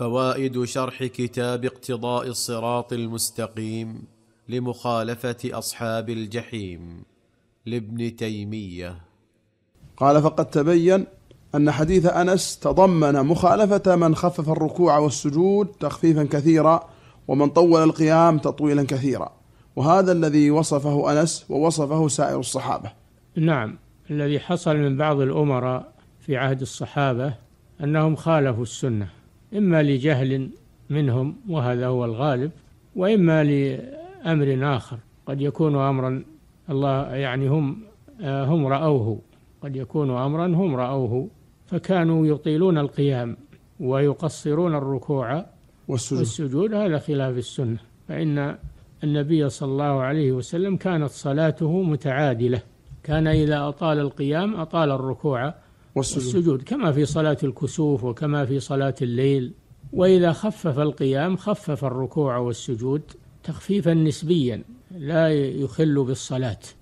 فوائد شرح كتاب اقتضاء الصراط المستقيم لمخالفه اصحاب الجحيم لابن تيميه قال فقد تبين ان حديث انس تضمن مخالفه من خفف الركوع والسجود تخفيفا كثيرا ومن طول القيام تطويلا كثيرا وهذا الذي وصفه انس ووصفه سائر الصحابه. نعم الذي حصل من بعض الامراء في عهد الصحابه انهم خالفوا السنه إما لجهل منهم وهذا هو الغالب وإما لأمر آخر قد يكون أمرا الله يعني هم آه، هم رأوه قد يكون أمرا هم رأوه فكانوا يطيلون القيام ويقصرون الركوع والسجود, والسجود هذا خلاف السنة فإن النبي صلى الله عليه وسلم كانت صلاته متعادلة كان إذا أطال القيام أطال الركوع والسجود, والسجود كما في صلاة الكسوف وكما في صلاة الليل وإذا خفف القيام خفف الركوع والسجود تخفيفا نسبيا لا يخل بالصلاة